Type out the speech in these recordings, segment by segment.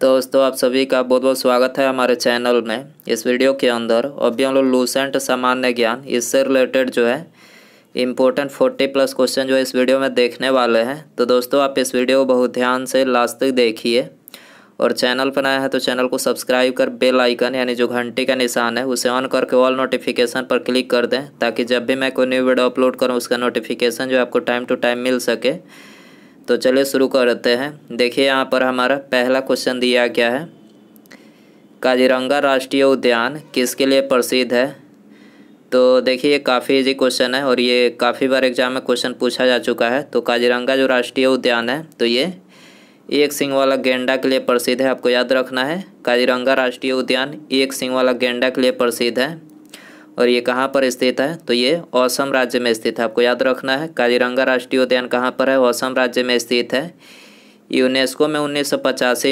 दोस्तों आप सभी का बहुत बहुत स्वागत है हमारे चैनल में इस वीडियो के अंदर अभी हम लोग लूसेंट सामान्य ज्ञान इससे रिलेटेड जो है इम्पोर्टेंट फोर्टी प्लस क्वेश्चन जो है इस वीडियो में देखने वाले हैं तो दोस्तों आप इस वीडियो को बहुत ध्यान से लास्ट तक देखिए और चैनल पर आया है तो चैनल को सब्सक्राइब कर बेल आइकन यानी जो घंटी का निशान है उसे ऑन करके ऑल नोटिफिकेशन पर क्लिक कर दें ताकि जब भी मैं कोई न्यू वीडियो अपलोड करूँ उसका नोटिफिकेशन जो आपको टाइम टू टाइम मिल सके तो चलिए शुरू करते हैं देखिए यहाँ पर हमारा पहला क्वेश्चन दिया गया है काजीरंगा राष्ट्रीय उद्यान किसके लिए प्रसिद्ध है तो देखिए ये काफ़ी इजी क्वेश्चन है और ये काफ़ी बार एग्जाम में क्वेश्चन पूछा जा चुका है तो काजीरंगा जो राष्ट्रीय उद्यान है तो ये एक सिंह वाला गेंडा के लिए प्रसिद्ध है आपको याद रखना है काजीरंगा राष्ट्रीय उद्यान एक सिंह वाला गेंडा के लिए प्रसिद्ध है और ये कहाँ पर स्थित है तो ये असम राज्य में स्थित है आपको याद रखना है काजीरंगा राष्ट्रीय उद्यान कहाँ पर है असम राज्य में स्थित है यूनेस्को में उन्नीस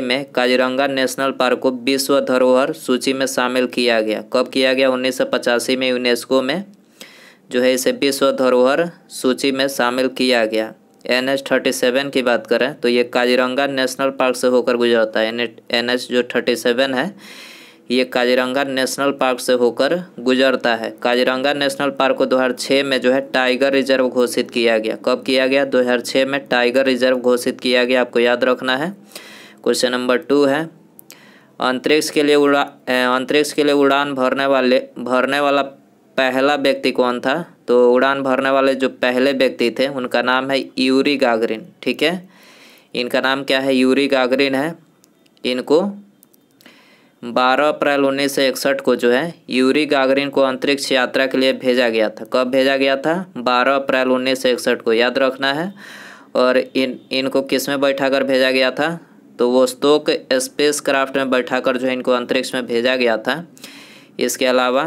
में काजीरंगा नेशनल पार्क को विश्व धरोहर सूची में शामिल किया गया कब किया गया उन्नीस में यूनेस्को में जो है इसे विश्व धरोहर सूची में शामिल किया गया एन एच थर्टी सेवन की बात करें तो ये काजीरंगा नेशनल पार्क से होकर गुजरता है एन एच जो थर्टी सेवन है ये काजीरंगा नेशनल पार्क से होकर गुजरता है काजीरंगा नेशनल पार्क को 2006 में जो है टाइगर रिजर्व घोषित किया गया कब किया गया 2006 में टाइगर रिजर्व घोषित किया गया आपको याद रखना है क्वेश्चन नंबर टू है अंतरिक्ष के लिए उड़ा अंतरिक्ष के लिए उड़ान भरने वाले भरने वाला पहला व्यक्ति कौन था तो उड़ान भरने वाले जो पहले व्यक्ति थे उनका नाम है यूरी गागरिन ठीक है इनका नाम क्या है यूरी गागरिन है इनको बारह अप्रैल उन्नीस सौ इकसठ को जो है यूरी गागरिन को अंतरिक्ष यात्रा के लिए भेजा गया था कब भेजा गया था बारह अप्रैल उन्नीस सौ इकसठ को याद रखना है और इन इनको किस में बैठा कर भेजा गया था तो वो स्तोक स्पेस क्राफ्ट में बैठा कर जो है इनको अंतरिक्ष में भेजा गया था इसके अलावा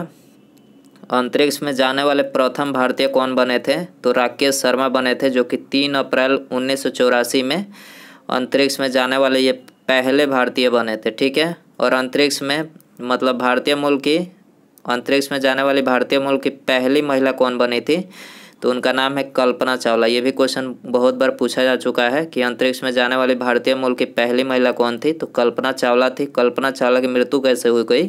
अंतरिक्ष में जाने वाले प्रथम भारतीय कौन बने थे तो राकेश शर्मा बने थे जो कि तीन अप्रैल उन्नीस में अंतरिक्ष में जाने वाले ये पहले भारतीय बने थे ठीक है और अंतरिक्ष में मतलब भारतीय मूल की अंतरिक्ष में जाने वाली भारतीय मूल की पहली महिला कौन बनी थी तो उनका नाम है कल्पना चावला ये भी क्वेश्चन बहुत बार पूछा जा चुका है कि अंतरिक्ष में जाने वाली भारतीय मूल की पहली महिला कौन थी तो कल्पना चावला थी कल्पना चावला की मृत्यु कैसे हुई गई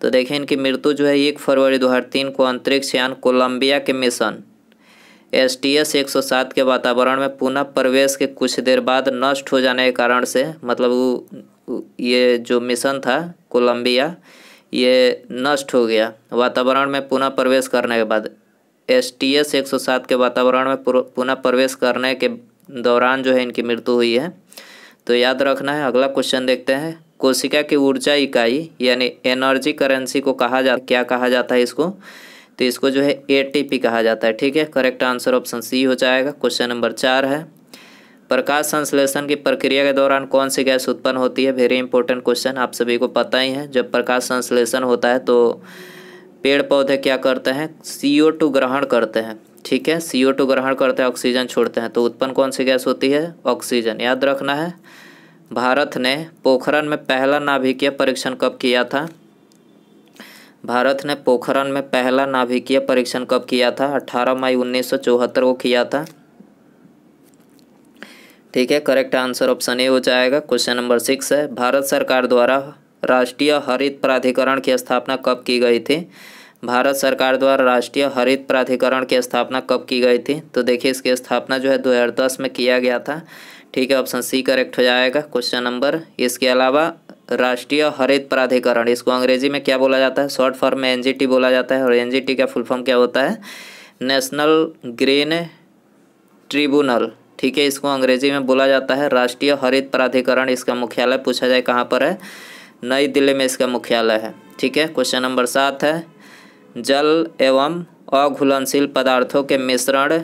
तो देखिए इनकी मृत्यु जो है एक फरवरी दो हज़ार तीन को अंतरिक्ष यान कोलम्बिया के मिशन एस टी एस एक सौ सात के वातावरण में पुनः प्रवेश के कुछ देर बाद नष्ट हो जाने के कारण से मतलब वो ये जो मिशन था कोलंबिया ये नष्ट हो गया वातावरण में पुनः प्रवेश करने के बाद एस टी एस एक सौ सात के वातावरण में पुनः प्रवेश करने के दौरान जो है इनकी मृत्यु हुई है तो याद रखना है अगला क्वेश्चन देखते हैं कोशिका की ऊर्जा इकाई यानी एनर्जी करेंसी को कहा जा क्या कहा जाता है इसको तो इसको जो है एटीपी कहा जाता है ठीक है करेक्ट आंसर ऑप्शन सी हो जाएगा क्वेश्चन नंबर चार है प्रकाश संश्लेषण की प्रक्रिया के दौरान कौन सी गैस उत्पन्न होती है वेरी इंपॉर्टेंट क्वेश्चन आप सभी को पता ही है जब प्रकाश संश्लेषण होता है तो पेड़ पौधे क्या करते हैं सी ओ टू ग्रहण करते हैं ठीक है सी ओ टू ग्रहण करते हैं ऑक्सीजन छोड़ते हैं तो उत्पन्न कौन सी गैस होती है ऑक्सीजन याद रखना है भारत ने पोखरण में पहला नाभिकीय परीक्षण कब किया था भारत ने पोखरण में पहला नाभिकीय परीक्षण कब किया था 18 मई उन्नीस को किया था ठीक है करेक्ट आंसर ऑप्शन ए हो जाएगा क्वेश्चन नंबर सिक्स है भारत सरकार द्वारा राष्ट्रीय हरित प्राधिकरण की स्थापना कब की गई थी भारत सरकार द्वारा राष्ट्रीय हरित प्राधिकरण की स्थापना कब की गई थी तो देखिए इसकी स्थापना जो है 2010 में किया गया था ठीक है ऑप्शन सी करेक्ट हो जाएगा क्वेश्चन नंबर इसके अलावा राष्ट्रीय हरित प्राधिकरण इसको अंग्रेजी में क्या बोला जाता है शॉर्ट फॉर्म में एनजीटी बोला जाता है और एनजीटी का फुल फॉर्म क्या होता है नेशनल ग्रीन ट्रिब्यूनल ठीक है इसको अंग्रेजी में बोला जाता है राष्ट्रीय हरित प्राधिकरण इसका मुख्यालय पूछा जाए कहाँ पर है नई दिल्ली में इसका मुख्यालय है ठीक है क्वेश्चन नंबर सात है जल एवं अघुलनशील पदार्थों के मिश्रण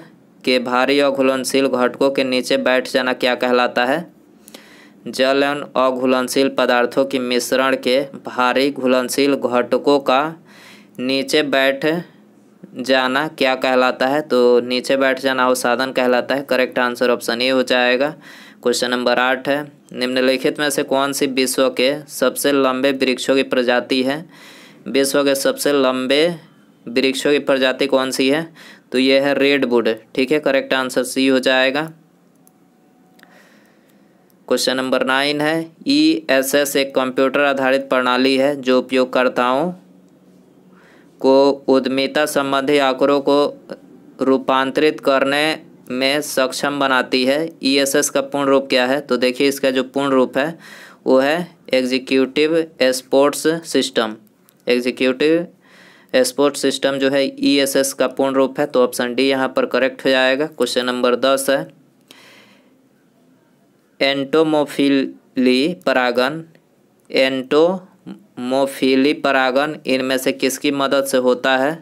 के भारी अघुलनशील घटकों के नीचे बैठ जाना क्या कहलाता है जल एवं अघुलनशील पदार्थों के मिश्रण के भारी घुलनशील घटकों का नीचे बैठ जाना क्या कहलाता है तो नीचे बैठ जाना साधन कहलाता है करेक्ट आंसर ऑप्शन ए हो जाएगा क्वेश्चन नंबर आठ है निम्नलिखित में से कौन सी विश्व के सबसे लंबे वृक्षों की प्रजाति है विश्व के सबसे लंबे वृक्षों की प्रजाति कौन सी है तो ये है रेडवुड ठीक है करेक्ट आंसर सी हो जाएगा क्वेश्चन नंबर नाइन है ई एस एस एक कंप्यूटर आधारित प्रणाली है जो उपयोगकर्ताओं को उद्यमिता संबंधी आंकड़ों को रूपांतरित करने में सक्षम बनाती है ईएसएस e का पूर्ण रूप क्या है तो देखिए इसका जो पूर्ण रूप है वो है executive sports system executive sports system जो है ईएसएस e का पूर्ण रूप है तो ऑप्शन डी यहाँ पर करेक्ट हो जाएगा क्वेश्चन नंबर दस है एंटोमोफिली परागन एंटो मोफीली परागन इनमें से किसकी मदद से होता है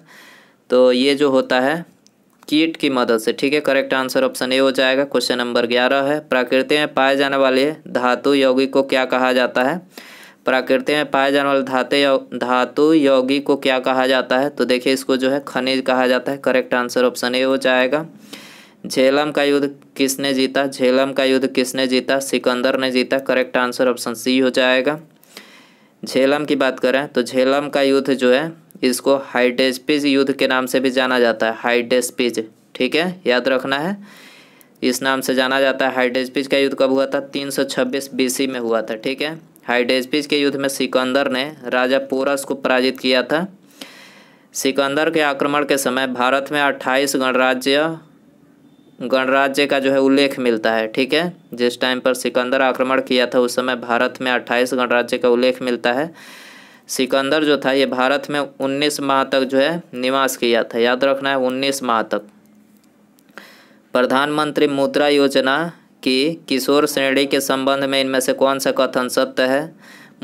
तो ये जो होता है कीट की मदद से ठीक है करेक्ट आंसर ऑप्शन ए हो जाएगा क्वेश्चन नंबर ग्यारह है प्रकृति में पाए जाने वाले धातु यौगिक को क्या कहा जाता है प्रकृति में पाए जाने वाले धातु यौ धातु यौगिक को क्या कहा जाता है तो देखिए इसको जो है खनिज कहा जाता है करेक्ट आंसर ऑप्शन ए हो जाएगा झेलम का युद्ध किसने जीता झेलम का युद्ध किसने जीता सिकंदर ने जीता करेक्ट आंसर ऑप्शन सी हो जाएगा झेलम की बात करें तो झेलम का युद्ध जो है इसको हाइडेस्पिज युद्ध के नाम से भी जाना जाता है हाइडेस्पिज ठीक है याद रखना है इस नाम से जाना जाता है हाइडेस्पिज का युद्ध कब हुआ था 326 बीसी में हुआ था ठीक है हाइडेस्पिज के युद्ध में सिकंदर ने राजा पोरस को पराजित किया था सिकंदर के आक्रमण के समय भारत में 28 गणराज्य गणराज्य का जो है उल्लेख मिलता है ठीक है जिस टाइम पर सिकंदर आक्रमण किया था उस समय भारत में अट्ठाईस गणराज्य का उल्लेख मिलता है सिकंदर जो था ये भारत में उन्नीस माह तक जो है निवास किया था याद रखना है उन्नीस माह तक प्रधानमंत्री मुद्रा योजना की किशोर श्रेणी के संबंध में इनमें से कौन सा कथन सत्य है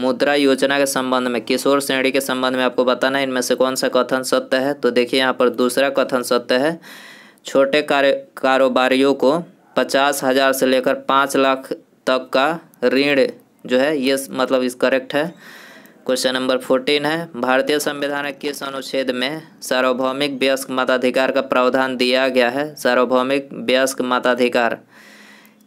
मुद्रा योजना के संबंध में किशोर श्रेणी के संबंध में आपको बताना है इनमें से कौन सा कथन सत्य है तो देखिए यहाँ पर दूसरा कथन सत्य है छोटे कारोबारियों को पचास हज़ार से लेकर पाँच लाख तक का ऋण जो है ये मतलब इस करेक्ट है क्वेश्चन नंबर फोर्टीन है भारतीय संविधान के किस अनुच्छेद में सार्वभौमिक वयस्क मताधिकार का प्रावधान दिया गया है सार्वभौमिक वयस्क मताधिकार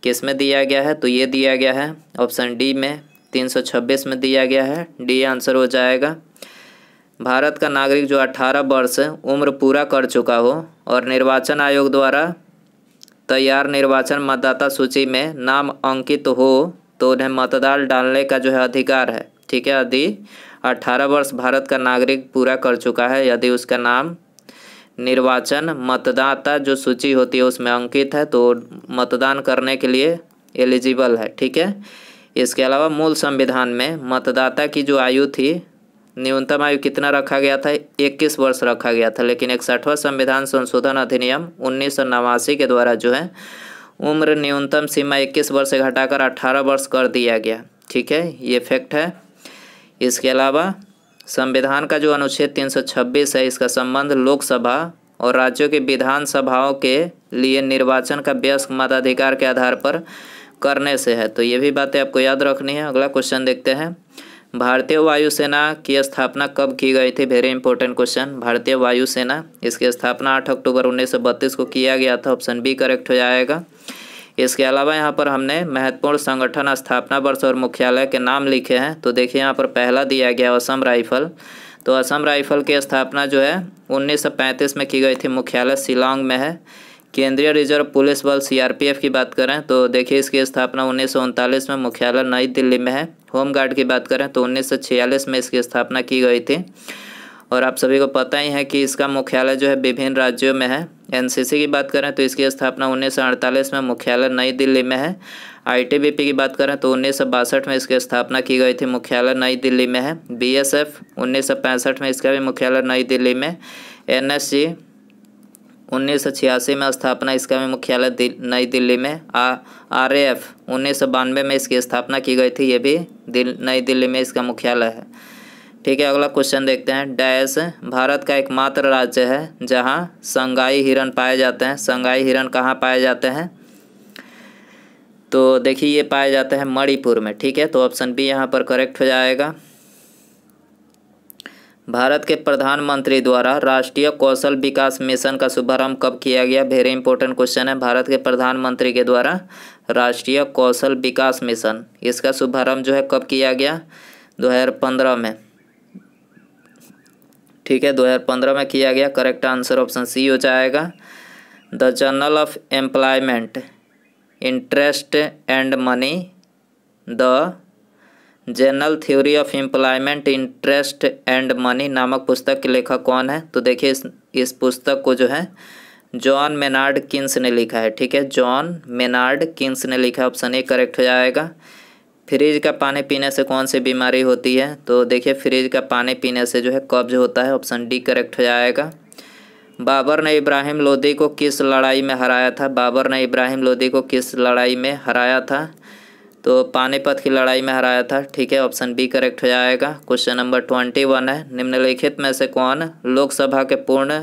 किस में दिया गया है तो ये दिया गया है ऑप्शन डी में तीन सौ छब्बीस में दिया गया है डी आंसर हो जाएगा भारत का नागरिक जो 18 वर्ष उम्र पूरा कर चुका हो और निर्वाचन आयोग द्वारा तैयार निर्वाचन मतदाता सूची में नाम अंकित हो तो उन्हें मतदान डालने का जो है अधिकार है ठीक है यदि 18 वर्ष भारत का नागरिक पूरा कर चुका है यदि उसका नाम निर्वाचन मतदाता जो सूची होती है उसमें अंकित है तो मतदान करने के लिए एलिजिबल है ठीक है इसके अलावा मूल संविधान में मतदाता की जो आयु थी न्यूनतम आयु कितना रखा गया था इक्कीस वर्ष रखा गया था लेकिन इकसठवा संविधान संशोधन अधिनियम उन्नीस के द्वारा जो है उम्र न्यूनतम सीमा इक्कीस वर्ष से घटाकर 18 वर्ष कर दिया गया ठीक है ये फैक्ट है इसके अलावा संविधान का जो अनुच्छेद 326 है इसका संबंध लोकसभा और राज्यों के विधानसभाओं के लिए निर्वाचन का व्यस्क मताधिकार के आधार पर करने से है तो ये भी बातें आपको याद रखनी है अगला क्वेश्चन देखते हैं भारतीय वायुसेना की स्थापना कब की गई थी वेरी इंपॉर्टेंट क्वेश्चन भारतीय वायुसेना इसकी स्थापना आठ अक्टूबर उन्नीस को किया गया था ऑप्शन बी करेक्ट हो जाएगा इसके अलावा यहाँ पर हमने महत्वपूर्ण संगठन स्थापना वर्ष और मुख्यालय के नाम लिखे हैं तो देखिए यहाँ पर पहला दिया गया असम राइफल तो असम राइफल की स्थापना जो है उन्नीस में की गई थी मुख्यालय शिलोंग में है केंद्रीय रिजर्व पुलिस बल सीआरपीएफ की बात करें तो देखिए इसकी स्थापना उन्नीस में मुख्यालय नई दिल्ली में है होमगार्ड की बात करें तो उन्नीस में इसकी स्थापना की गई थी और आप सभी को पता ही है कि इसका मुख्यालय जो है विभिन्न राज्यों में है एनसीसी की बात करें तो इसकी स्थापना उन्नीस में मुख्यालय नई दिल्ली में है आईटीबीपी की बात करें तो उन्नीस में इसकी स्थापना की गई थी मुख्यालय नई दिल्ली में है बीएसएफ उन्नीस में इसका भी मुख्यालय नई दिल्ली में एन उन्नीस में स्थापना इसका में मुख्यालय दिल, नई दिल्ली में आ आर एफ उन्नीस में इसकी स्थापना की गई थी ये भी दिल नई दिल्ली में इसका मुख्यालय है ठीक है अगला क्वेश्चन देखते हैं डैश भारत का एकमात्र राज्य है जहाँ संगाई हिरण पाए जाते हैं संगाई हिरण कहाँ पाए जाते हैं तो देखिए ये पाए जाते हैं मणिपुर में ठीक है तो ऑप्शन बी यहाँ पर करेक्ट हो जाएगा भारत के प्रधानमंत्री द्वारा राष्ट्रीय कौशल विकास मिशन का शुभारंभ कब किया गया वेरी इंपॉर्टेंट क्वेश्चन है भारत के प्रधानमंत्री के द्वारा राष्ट्रीय कौशल विकास मिशन इसका शुभारंभ जो है कब किया गया 2015 में ठीक है 2015 में किया गया करेक्ट आंसर ऑप्शन सी हो जाएगा the journal of employment interest and money the general theory of employment interest and money नामक पुस्तक के लेखक कौन है तो देखिए इस इस पुस्तक को जो है जॉन मेनार्ड किन्स ने लिखा है ठीक है जॉन मेनार्ड किन्स ने लिखा है ऑप्शन ए करेक्ट हो जाएगा फ्रिज का पानी पीने से कौन सी बीमारी होती है तो देखिए फ्रिज का पानी पीने से जो है कब्ज होता है ऑप्शन डी करेक्ट हो जाएगा बाबर ने इब्राहिम लोदी को किस लड़ाई में हराया था बाबर ने इब्राहिम लोदी को किस लड़ाई में हराया था तो पानीपत की लड़ाई में हराया था ठीक है ऑप्शन बी करेक्ट हो जाएगा क्वेश्चन नंबर ट्वेंटी वन है निम्नलिखित में से कौन लोकसभा के पूर्ण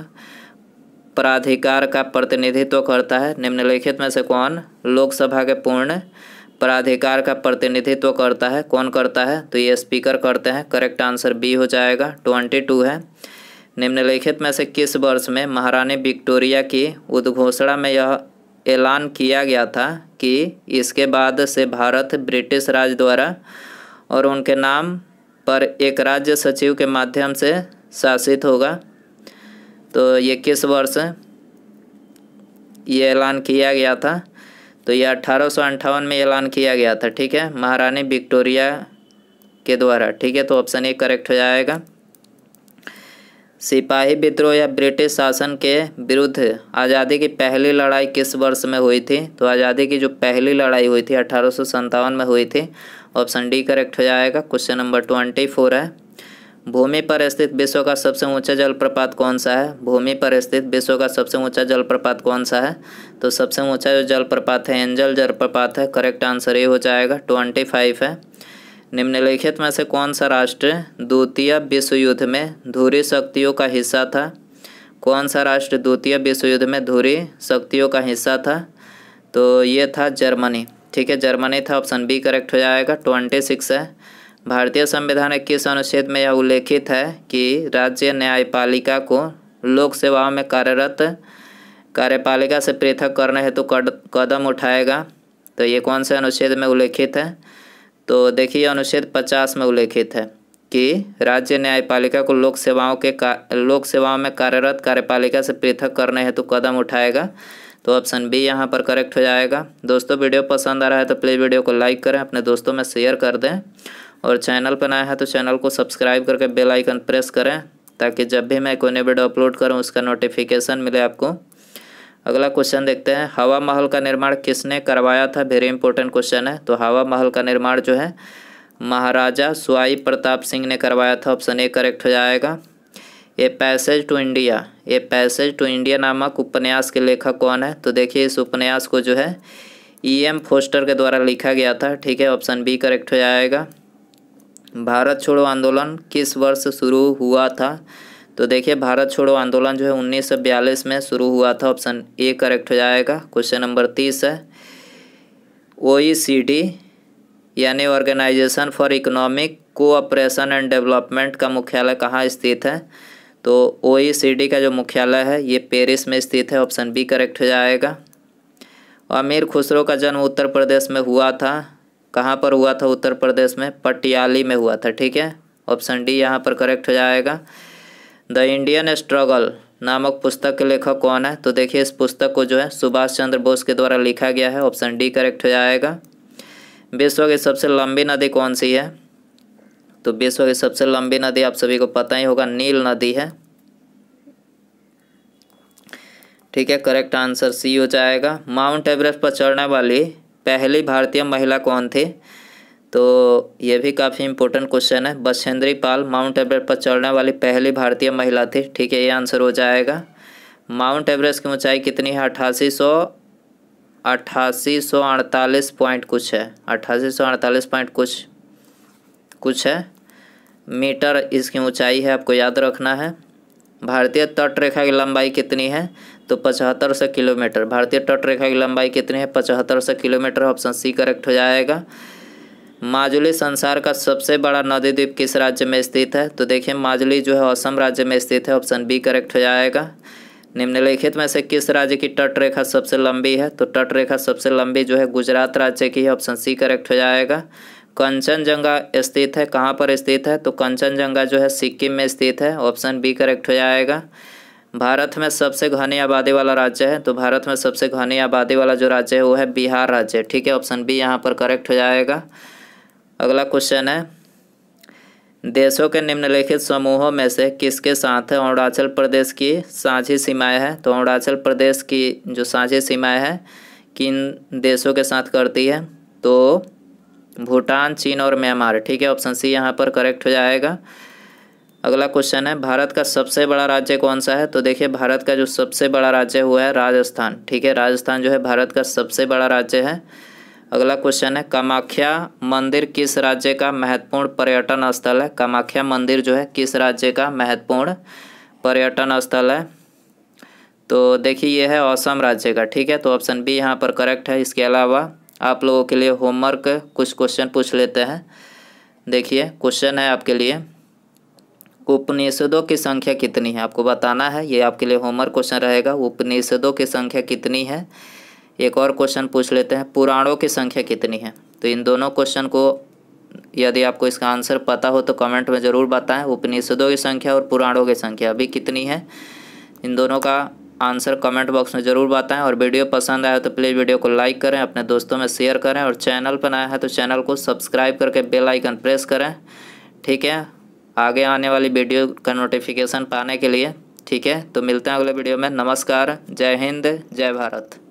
प्राधिकार का प्रतिनिधित्व करता है निम्नलिखित में से कौन लोकसभा के पूर्ण प्राधिकार का प्रतिनिधित्व करता है कौन करता है तो ये स्पीकर करते हैं करेक्ट आंसर बी हो जाएगा ट्वेंटी टू है निम्नलिखित में से किस वर्ष में महारानी विक्टोरिया की उद्घोषणा में यह ऐलान किया गया था कि इसके बाद से भारत ब्रिटिश राज द्वारा और उनके नाम पर एक राज्य सचिव के माध्यम से शासित होगा तो ये किस वर्ष ये ऐलान किया गया था तो यह अठारह में ऐलान किया गया था ठीक है महारानी विक्टोरिया के द्वारा ठीक है तो ऑप्शन ए करेक्ट हो जाएगा सिपाही विद्रोह या ब्रिटिश शासन के विरुद्ध आज़ादी की पहली लड़ाई किस वर्ष में हुई थी तो आज़ादी की जो पहली लड़ाई हुई थी अठारह में हुई थी ऑप्शन डी करेक्ट हो जाएगा क्वेश्चन नंबर ट्वेंटी फोर है भूमि पर स्थित विश्व का सबसे ऊंचा जलप्रपात कौन सा है भूमि पर स्थित विश्व का सबसे ऊंचा जलप्रपात कौन सा है तो सबसे ऊंचा जो जलप्रपात है एंजल जलप्रपात है करेक्ट आंसर ये हो जाएगा ट्वेंटी फाइव है निम्नलिखित में से कौन सा राष्ट्र द्वितीय विश्व युद्ध में धूरी शक्तियों का हिस्सा था कौन सा राष्ट्र द्वितीय विश्व युद्ध में धूरी शक्तियों का हिस्सा था तो ये था जर्मनी ठीक है जर्मनी था ऑप्शन बी करेक्ट हो जाएगा ट्वेंटी सिक्स है भारतीय संविधान इक्कीस अनुच्छेद में यह उल्लेखित है कि राज्य न्यायपालिका को लोक सेवाओं में कार्यरत कार्यपालिका से पृथक करने हेतु तो कदम उठाएगा तो ये कौन से अनुच्छेद में उल्लेखित है तो देखिए अनुच्छेद पचास में उल्लेखित है कि राज्य न्यायपालिका को लोक सेवाओं के लोक सेवाओं में कार्यरत कार्यपालिका से पृथक करने हेतु तो कदम उठाएगा तो ऑप्शन बी यहाँ पर करेक्ट हो जाएगा दोस्तों वीडियो पसंद आ रहा है तो प्लीज़ वीडियो को लाइक करें अपने दोस्तों में शेयर कर दें और चैनल पर नया है तो चैनल को सब्सक्राइब करके बेलाइकन प्रेस करें ताकि जब भी मैं कोई नई वीडियो अपलोड करूँ उसका नोटिफिकेशन मिले आपको अगला क्वेश्चन देखते हैं हवा महल का निर्माण किसने करवाया था वेरी इंपॉर्टेंट क्वेश्चन है तो हवा महल का निर्माण जो है महाराजा स्वाई प्रताप सिंह ने करवाया था ऑप्शन ए करेक्ट हो जाएगा A passage to India A passage to India नामक उपन्यास के लेखक कौन है तो देखिए इस उपन्यास को जो है ई एम फोस्टर के द्वारा लिखा गया था ठीक है ऑप्शन बी करेक्ट हो जाएगा भारत छोड़ो आंदोलन किस वर्ष शुरू हुआ था तो देखिए भारत छोड़ो आंदोलन जो है उन्नीस में शुरू हुआ था ऑप्शन ए करेक्ट हो जाएगा क्वेश्चन नंबर तीस है ओ यानी organisation for economic cooperation and development का मुख्यालय कहाँ स्थित है तो ओ का जो मुख्यालय है ये पेरिस में स्थित है ऑप्शन बी करेक्ट हो जाएगा अमीर खुसरो का जन्म उत्तर प्रदेश में हुआ था कहाँ पर हुआ था उत्तर प्रदेश में पटियाली में हुआ था ठीक है ऑप्शन डी यहाँ पर करेक्ट हो जाएगा द इंडियन स्ट्रगल नामक पुस्तक के लेखक कौन है तो देखिए इस पुस्तक को जो है सुभाष चंद्र बोस के द्वारा लिखा गया है ऑप्शन डी करेक्ट हो जाएगा विश्व की सबसे लंबी नदी कौन सी है तो विश्व की सबसे लंबी नदी आप सभी को पता ही होगा नील नदी है ठीक है करेक्ट आंसर सी हो जाएगा माउंट एवरेस्ट पर चढ़ने वाली पहली भारतीय महिला कौन थी तो ये भी काफ़ी इंपॉर्टेंट क्वेश्चन है बसेंद्री पाल माउंट एवरेस्ट पर चढ़ने वाली पहली भारतीय महिला थी ठीक है ये आंसर हो जाएगा माउंट एवरेस्ट की ऊंचाई कितनी है अट्ठासी सौ अट्ठासी सौ अड़तालीस पॉइंट कुछ है अट्ठासी सौ अड़तालीस पॉइंट कुछ कुछ है मीटर इसकी ऊंचाई है आपको याद रखना है भारतीय तट रेखा की लंबाई कितनी है तो पचहत्तर सौ किलोमीटर भारतीय तट रेखा की लंबाई कितनी है पचहत्तर सौ किलोमीटर ऑप्शन सी करेक्ट हो जाएगा माजुली संसार का सबसे बड़ा नदी द्वीप किस राज्य में स्थित है तो देखिए माजुली जो है असम राज्य में स्थित है ऑप्शन बी करेक्ट हो जाएगा निम्नलिखित में से किस राज्य की तट रेखा सबसे लंबी है तो तट रेखा सबसे लंबी जो है गुजरात राज्य की है ऑप्शन सी करेक्ट हो जाएगा कंचनजंगा स्थित है कहाँ पर स्थित है तो कंचनजंगा जो है सिक्किम में स्थित है ऑप्शन बी करेक्ट हो जाएगा भारत में सबसे घनी आबादी वाला राज्य है तो भारत में सबसे घनी आबादी वाला जो राज्य है वो है बिहार राज्य ठीक है ऑप्शन बी यहाँ पर करेक्ट हो जाएगा अगला क्वेश्चन है देशों के निम्नलिखित समूहों में से किसके साथ है अरुणाचल प्रदेश की साझी सीमाएं हैं तो अरुणाचल प्रदेश की जो साझी सीमाएं हैं किन देशों के साथ करती है तो भूटान चीन और म्यांमार ठीक है ऑप्शन सी यहाँ पर करेक्ट हो जाएगा अगला क्वेश्चन है भारत का सबसे बड़ा राज्य कौन सा है तो देखिए भारत का जो सबसे बड़ा राज्य हुआ है राजस्थान ठीक है राजस्थान जो है भारत का सबसे बड़ा राज्य है अगला क्वेश्चन है कामाख्या मंदिर किस राज्य का महत्वपूर्ण पर्यटन स्थल है कामाख्या मंदिर जो है किस राज्य का महत्वपूर्ण पर्यटन स्थल है तो देखिए ये है असम राज्य का ठीक है तो ऑप्शन बी यहाँ पर करेक्ट है इसके अलावा आप लोगों के लिए होमवर्क कुछ क्वेश्चन पूछ लेते हैं देखिए क्वेश्चन है आपके लिए उपनिषदों की संख्या कितनी है आपको बताना है ये आपके लिए होमवर्क क्वेश्चन रहेगा उपनिषदों की संख्या कितनी है एक और क्वेश्चन पूछ लेते हैं पुराणों की संख्या कितनी है तो इन दोनों क्वेश्चन को यदि आपको इसका आंसर पता हो तो कमेंट में ज़रूर बताएं उपनिषदों की संख्या और पुराणों की संख्या अभी कितनी है इन दोनों का आंसर कमेंट बॉक्स में ज़रूर बताएं और वीडियो पसंद आया तो प्लीज़ वीडियो को लाइक करें अपने दोस्तों में शेयर करें और चैनल पर आया है तो चैनल को सब्सक्राइब करके बेल आइकन प्रेस करें ठीक है आगे आने वाली वीडियो का नोटिफिकेशन पाने के लिए ठीक है तो मिलते हैं अगले वीडियो में नमस्कार जय हिंद जय भारत